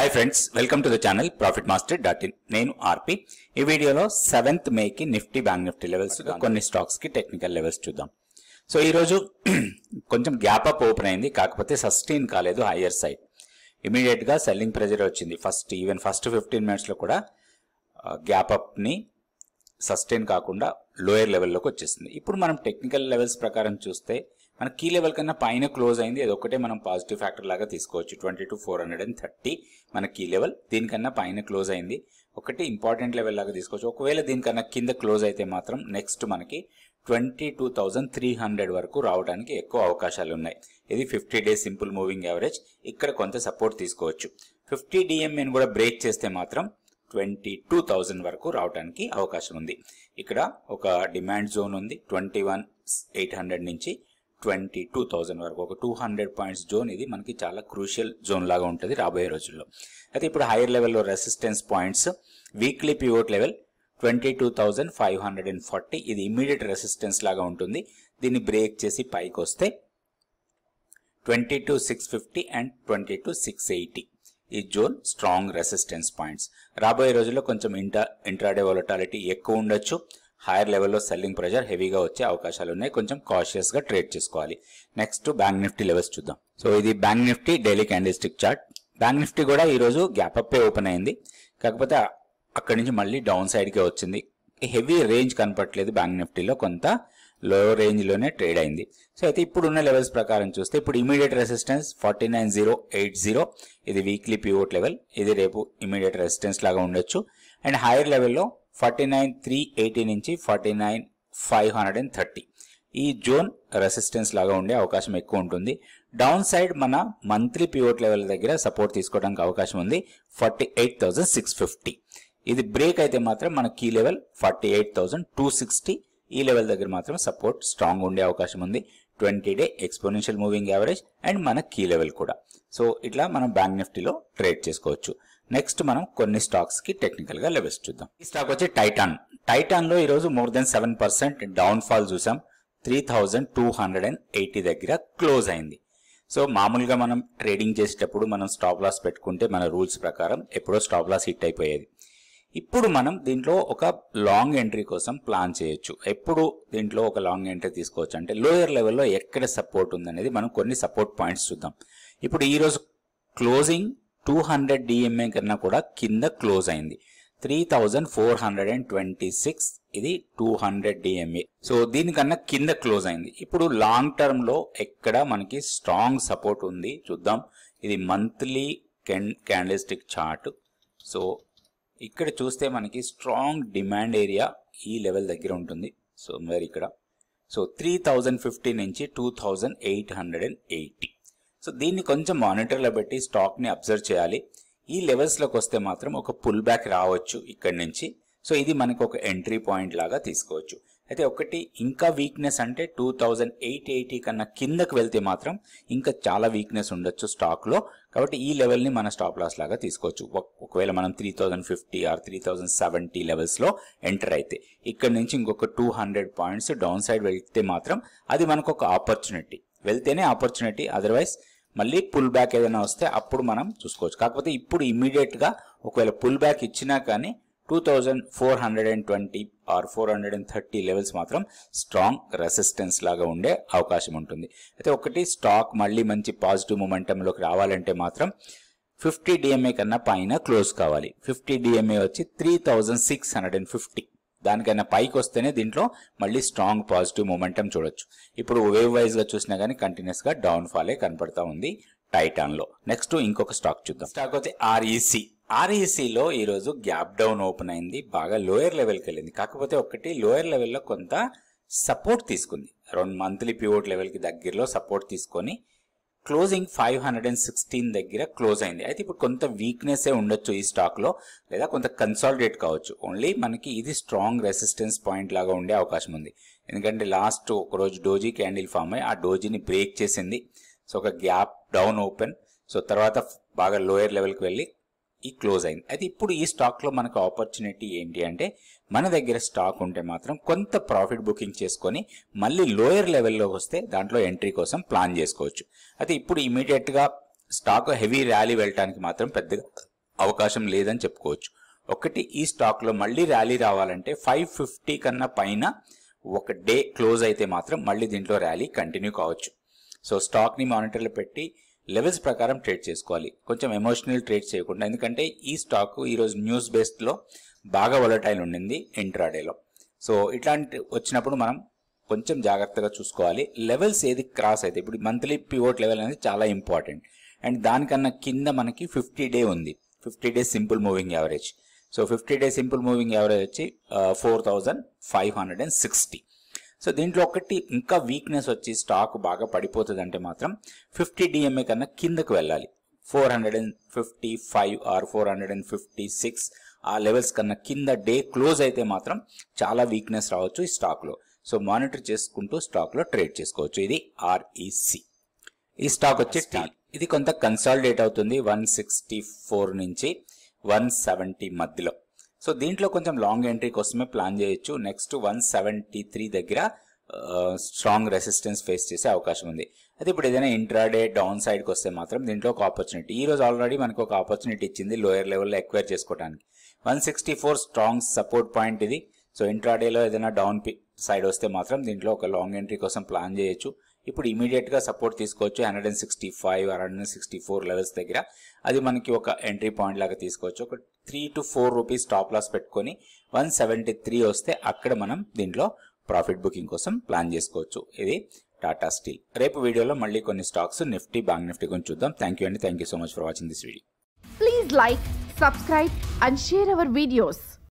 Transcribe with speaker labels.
Speaker 1: hi friends welcome to the channel profit master dot in నేను R P ఈ వీడియోలో seventh మేకి నిఫ్టీ బ్యాంక్ నిఫ్టీ లెవెల్స్ కొన్ని స్టాక్స్కి టెక్నికల్ లెవెల్స్ చూద్దాం సో ఈరోజు కొంచెం గ్యాప్ అప్ ఓపెన్ అయింది కాకపోతే సస్టైన్ కాలేదు హయ్యర్ సైడ్ ఇమీడియట్గా సెల్లింగ్ ప్రెజర్ వచ్చింది ఫస్ట్ ఈవెన్ ఫస్ట్ ఫిఫ్టీన్ మినిట్స్లో కూడా గ్యాప్ అప్ని సస్టైన్ కాకుండా లోయర్ లెవెల్లోకి వచ్చేసింది ఇప్పుడు మనం టెక్నికల్ లెవెల్స్ ప్రకారం చూస్తే మన కీ లెవెల్ కన్నా పైన క్లోజ్ అయింది అది ఒకటే మనం పాజిటివ్ ఫ్యాక్టర్ లాగా తీసుకోవచ్చు twenty two four hundred and thirty మన కీ లెవెల్ దీనికన్నా పైన క్లోజ్ అయింది ఒకటి ఇంపార్టెంట్ లెవెల్ లాగా తీసుకోవచ్చు ఒకవేళ దీనికన్నా కింద క్లోజ్ అయితే మాత్రం నెక్స్ట్ మనకి twenty two thousand three hundred వరకు రావడానికి ఎక్కువ అవకాశాలు ఉన్నాయి ఇది fifty days simple moving average ఇక్కడ కొంత సపోర్ట్ తీసుకోవచ్చు ఫిఫ్టీ డిఎంఏని కూడా బ్రేక్ చేస్తే మాత్రం ట్వంటీ టూ థౌజండ్ వరకు రావడానికి అవకాశం ఉంది ఇక్కడ ఒక డిమాండ్ జోన్ ఉంది ట్వంటీ వన్ ఎయిట్ హండ్రెడ్ నుంచి ట్వంటీ టూ థౌజండ్ వరకు ఒక టూ హండ్రెడ్ పాయింట్స్ జోన్ ఇది మనకి చాలా క్రూషియల్ జోన్ లాగా ఉంటుంది రాబోయే రోజుల్లో అయితే ఇప్పుడు హైయర్ లెవెల్లో resistance points weekly pivot level twenty two thousand five hundred and forty ఇది ఇమీడియట్ రెసిస్టెన్స్ లాగా ఉంటుంది దీన్ని బ్రేక్ చేసి పైకి వస్తే twenty two six fifty and twenty two six eighty ఈ జోన్ స్ట్రాంగ్ రెసిస్టెన్స్ పాయింట్స్ రాబోయే రోజుల్లో కొంచెం ఇంటా ఇంట్రాడే వాలటాలిటీ ఎక్కువ ఉండొచ్చు హైయర్ లెవెల్లో సెల్లింగ్ ప్రెషర్ హెవీగా వచ్చే అవకాశాలు ఉన్నాయి కొంచెం కాషియస్గా ట్రేడ్ చేసుకోవాలి నెక్స్ట్ బ్యాంక్ నిఫ్టీ లెవెల్స్ చూద్దాం సో ఇది bank Nifty daily candlestick chart bank Nifty కూడా ఈరోజు గ్యాప్ అప్పే ఓపెన్ అయింది కాకపోతే అక్కడి నుంచి మళ్ళీ డౌన్ సైడ్కే వచ్చింది హెవీ రేంజ్ కనపట్లేదు బ్యాంక్ నిఫ్టీలో కొంత లో రేంజ్లోనే ట్రేడ్ అయింది సో అయితే ఇప్పుడు ఉన్న లెవెల్స్ ప్రకారం చూస్తే ఇప్పుడు immediate resistance forty nine zero eight zero ఇది వీక్లీ పీఓట్ లెవెల్ ఇది రేపు ఇమీడియట్ రెసిస్టెన్స్ లాగా ఉండొచ్చు అండ్ హైయర్ లెవెల్లో ఫార్టీ నైన్ త్రీ ఎయిటీ నుంచి forty nine five hundred and thirty ఈ జోన్ రెసిస్టెన్స్ లాగా ఉండే అవకాశం ఎక్కువ ఉంటుంది డౌన్ సైడ్ మన మంత్లీ పివోట్ లెవెల్ దగ్గర సపోర్ట్ తీసుకోవడానికి అవకాశం ఉంది forty eight thousand six fifty ఇది బ్రేక్ అయితే మాత్రం మన key level forty eight thousand two sixty ఈ లెవెల్ దగ్గర మాత్రం సపోర్ట్ స్ట్రాంగ్ ఉండే అవకాశం ఉంది twenty day exponential moving average and మన కీ లెవెల్ కూడా సో ఇట్లా మనం బ్యాంక్ నిఫ్టీలో ట్రేడ్ చేసుకోవచ్చు నెక్స్ట్ మనం కొన్ని స్టాక్స్ కి టెక్నికల్ గా లెవెల్స్ చూద్దాం ఈ స్టాక్ వచ్చి టైటాన్ టైటాన్ లో ఈరోజు more then seven percent down fall చూసాం three thousand two hundred and eighty దగ్గర క్లోజ్ అయింది సో మామూలుగా మనం ట్రేడింగ్ చేసేటప్పుడు మనం స్టాప్ లాస్ పెట్టుకుంటే మన రూల్స్ ప్రకారం ఎప్పుడో స్టాప్ లాస్ హిట్ అయిపోయేది ఇప్పుడు మనం దీంట్లో ఒక లాంగ్ ఎంట్రీ కోసం ప్లాన్ చేయొచ్చు ఎప్పుడు దీంట్లో ఒక లాంగ్ ఎంట్రీ తీసుకోవచ్చు అంటే లోయర్ లెవెల్లో ఎక్కడ సపోర్ట్ ఉందనేది మనం కొన్ని సపోర్ట్ పాయింట్స్ చూద్దాం ఇప్పుడు ఈరోజు క్లోజింగ్ టూ హండ్రెడ్ డిఎంఏ కన్నా కూడా కింద క్లోజ్ అయింది three thousand four hundred and twenty six ఇది టూ హండ్రెడ్ డిఎంఏ సో దీనికన్నా కింద క్లోజ్ అయింది ఇప్పుడు లాంగ్ టర్మ్ లో ఎక్కడ మనకి స్ట్రాంగ్ సపోర్ట్ ఉంది చూద్దాం ఇది మంత్లీ క్యాండిస్టిక్ చార్ట్ సో ఇక్కడ చూస్తే మనకి స్ట్రాంగ్ డిమాండ్ ఏరియా ఈ లెవెల్ దగ్గర ఉంటుంది సో మరి ఇక్కడ సో త్రీ థౌజండ్ ఫిఫ్టీ నుంచి two thousand eight hundred and eighty so దీన్ని కొంచెం మానిటర్లో పెట్టి స్టాక్ని అబ్జర్వ్ చేయాలి ఈ లెవెల్స్లోకి వస్తే మాత్రం ఒక పుల్ బ్యాక్ రావచ్చు ఇక్కడ నుంచి సో ఇది మనకు ఒక ఎంట్రీ పాయింట్ లాగా తీసుకోవచ్చు అయితే ఒకటి ఇంకా వీక్నెస్ అంటే టూ థౌజండ్ ఎయిట్ ఎయిటీ కన్నా కిందకు వెళ్తే మాత్రం ఇంకా చాలా వీక్నెస్ ఉండొచ్చు స్టాక్లో కాబట్టి ఈ లెవెల్ని మన స్టాప్ లాస్ లాగా తీసుకోవచ్చు ఒకవేళ మనం three thousand fifty or three thousand seventy లెవెల్స్లో ఎంటర్ అయితే ఇక్కడ నుంచి ఇంకొక two hundred points down side వెళ్తే మాత్రం అది మనకు ఒక ఆపర్చునిటీ వెళ్తేనే ఆపర్చునిటీ అదర్వైజ్ మళ్ళీ పుల్ బ్యాక్ ఏదైనా వస్తే అప్పుడు మనం చూసుకోవచ్చు కాకపోతే ఇప్పుడు ఇమీడియట్గా ఒకవేళ పుల్ బ్యాక్ ఇచ్చినా కానీ two thousand four hundred and twenty or four hundred and thirty levels మాత్రం స్ట్రాంగ్ రెసిస్టెన్స్ లాగా ఉండే అవకాశం ఉంటుంది అయితే ఒకటి స్టాక్ మళ్ళీ మంచి పాజిటివ్ మూమెంటంలోకి రావాలంటే మాత్రం ఫిఫ్టీ డిఎంఏ కన్నా పైన క్లోజ్ కావాలి ఫిఫ్టీ డిఎంఏ వచ్చి three thousand six hundred and fifty దానికైనా పైకి వస్తేనే దీంట్లో మళ్ళీ స్ట్రాంగ్ పాజిటివ్ మూమెంటం చూడొచ్చు ఇప్పుడు వేవ్ గా చూసినా కానీ కంటిన్యూస్గా ఫాలే కనపడతా ఉంది టైటాన్లో నెక్స్ట్ ఇంకొక స్టాక్ చూద్దాం స్టాక్ వచ్చి ఆర్ఈసీ ఆర్ఈసీలో e e ఈరోజు గ్యాప్ డౌన్ ఓపెన్ అయింది బాగా లోయర్ లెవెల్కి వెళ్ళింది కాకపోతే ఒకటి లోయర్ లెవెల్లో కొంత సపోర్ట్ తీసుకుంది అరౌండ్ మంత్లీ పివోట్ లెవెల్కి దగ్గరలో సపోర్ట్ తీసుకొని closing five hundred and sixteen దగ్గర క్లోజ్ అయింది అయితే ఇప్పుడు కొంత వీక్నెస్ ఏ ఉండొచ్చు ఈ స్టాక్లో లేదా కొంత కన్సాలిడేట్ కావచ్చు ఓన్లీ మనకి ఇది స్ట్రాంగ్ రెసిస్టెన్స్ పాయింట్ లాగా ఉండే అవకాశం ఉంది ఎందుకంటే లాస్ట్ ఒక రోజు డోజీ క్యాండిల్ ఫామ్ అయ్యి ఆ డోజీని బ్రేక్ చేసింది సో ఒక గ్యాప్ డౌన్ ఓపెన్ సో తర్వాత బాగా లోయర్ లెవెల్కి వెళ్ళి ఈ క్లోజ్ అయింది అయితే ఇప్పుడు ఈ స్టాక్లో మనకు ఆపర్చునిటీ ఏంటి అంటే మన దగ్గర స్టాక్ ఉంటే మాత్రం కొంత ప్రాఫిట్ బుకింగ్ చేసుకొని మళ్ళీ లోయర్ లెవెల్లోకి వస్తే దాంట్లో ఎంట్రీ కోసం ప్లాన్ చేసుకోవచ్చు అయితే ఇప్పుడు ఇమీడియట్గా స్టాక్ హెవీ ర్యాలీ వెళ్ళటానికి మాత్రం పెద్దగా అవకాశం లేదని చెప్పుకోవచ్చు ఒకటి ఈ స్టాక్లో మళ్ళీ ర్యాలీ రావాలంటే ఫైవ్ ఫిఫ్టీ కన్నా పైన ఒక డే క్లోజ్ అయితే మాత్రం మళ్ళీ దీంట్లో ర్యాలీ కంటిన్యూ కావచ్చు సో స్టాక్ని మానిటర్లో పెట్టి లెవెల్స్ ప్రకారం ట్రేడ్ చేసుకోవాలి కొంచెం ఎమోషనల్ ట్రేడ్ చేయకుండా ఎందుకంటే ఈ స్టాక్ ఈరోజు న్యూస్ బేస్డ్లో బాగా వలటైల్ ఉండింది ఇంట్రాడేలో సో ఇట్లాంటి వచ్చినప్పుడు మనం కొంచెం జాగ్రత్తగా చూసుకోవాలి లెవెల్స్ ఏది క్రాస్ అయితే ఇప్పుడు మంత్లీ పివోట్ లెవెల్ అనేది చాలా ఇంపార్టెంట్ అండ్ దానికన్నా కింద మనకి ఫిఫ్టీ డే ఉంది fifty day simple moving average so fifty day simple moving average వచ్చి four thousand five hundred and sixty so దీంట్లో ఒకటి ఇంకా వీక్నెస్ వచ్చి స్టాక్ బాగా పడిపోతుందంటే మాత్రం ఫిఫ్టీ డిఎంఏ కన్నా కిందకు వెళ్ళాలి four hundred and fifty five or four hundred and fifty six ఆ లెవెల్స్ కన్నా కింద డే క్లోజ్ అయితే మాత్రం చాలా వీక్నెస్ రావచ్చు ఈ స్టాక్లో సో మానిటర్ చేసుకుంటూ స్టాక్లో ట్రేడ్ చేసుకోవచ్చు ఇది ఆర్ఈసి e ఈ స్టాక్ వచ్చి ఇది కొంత కన్సాలిడేట్ అవుతుంది వన్ సిక్స్టీ ఫోర్ నుంచి వన్ సెవెంటీ మధ్యలో సో దీంట్లో కొంచెం లాంగ్ ఎంట్రీ కోసమే ప్లాన్ చేయొచ్చు నెక్స్ట్ వన్ సెవెంటీ త్రీ దగ్గర స్ట్రాంగ్ రెసిస్టెన్స్ ఫేస్ చేసే అవకాశం ఉంది అయితే ఇప్పుడు ఏదైనా ఇంట్రాడే డౌన్ సైడ్కి వస్తే మాత్రం దీంట్లో ఒక ఆపర్చునిటీ ఈరోజు ఆల్రెడీ మనకు ఒక ఆపర్చునిటీ ఇచ్చింది లోయర్ లెవెల్లో ఎక్వైర్ చేసుకోవడానికి one sixty four strong support point ఇది సో ఇంట్రాడేలో ఏదైనా డౌన్ సైడ్ వస్తే మాత్రం దీంట్లో ఒక లాంగ్ ఎంట్రీ కోసం ప్లాన్ చేయొచ్చు ఇప్పుడు ఇమీడియట్గా సపోర్ట్ తీసుకోవచ్చు hundred and sixty five sixty four levels దగ్గర అది మనకి ఒక ఎంట్రీ పాయింట్ లాగా తీసుకోవచ్చు ఒక three to four rupees top loss పెట్టుకొని వన్ సెవెంటీ త్రీ వస్తే అక్కడ మనం దీంట్లో ప్రాఫిట్ బుకింగ్ కోసం ప్లాన్ చేసుకోవచ్చు ఇది టాటా స్టీల్ రేపు వీడియోలో మళ్ళీ కొన్ని స్టాక్స్ నిఫ్టీ బ్యాంక్ నిఫ్టీ గురించి చూద్దాం థ్యాంక్ యూ అండి thank you so much for watching this video please like subscribe and share our videos